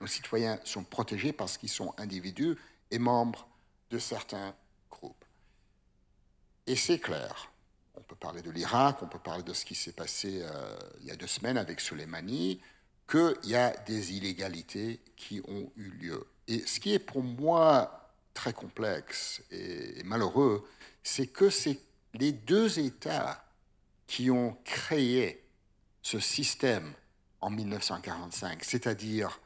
Nos citoyens sont protégés parce qu'ils sont individus et membres de certains groupes. Et c'est clair. On peut parler de l'Irak, on peut parler de ce qui s'est passé euh, il y a deux semaines avec Soleimani, qu'il y a des illégalités qui ont eu lieu. Et ce qui est pour moi très complexe et malheureux, c'est que c'est les deux États qui ont créé ce système en 1945, c'est-à-dire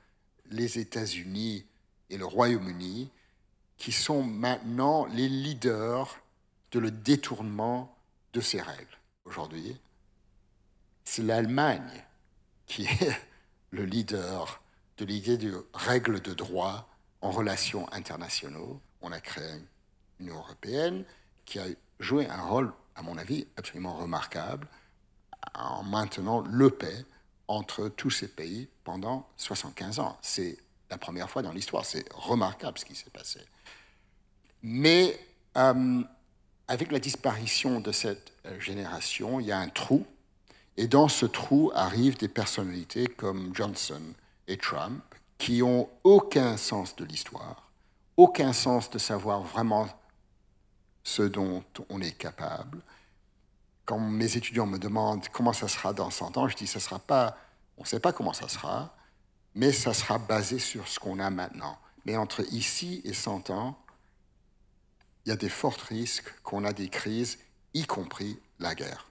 les États-Unis et le Royaume-Uni, qui sont maintenant les leaders de le détournement de ces règles. Aujourd'hui, c'est l'Allemagne qui est le leader de l'idée de règles de droit en relations internationales. On a créé une Union européenne qui a joué un rôle, à mon avis, absolument remarquable en maintenant le paix entre tous ces pays pendant 75 ans. C'est la première fois dans l'histoire. C'est remarquable ce qui s'est passé. Mais euh, avec la disparition de cette euh, génération, il y a un trou. Et dans ce trou arrivent des personnalités comme Johnson et Trump qui ont aucun sens de l'histoire, aucun sens de savoir vraiment ce dont on est capable. Quand mes étudiants me demandent comment ça sera dans 100 ans, je dis ça sera pas on ne sait pas comment ça sera, mais ça sera basé sur ce qu'on a maintenant. Mais entre ici et 100 ans, il y a des forts risques qu'on a des crises, y compris la guerre.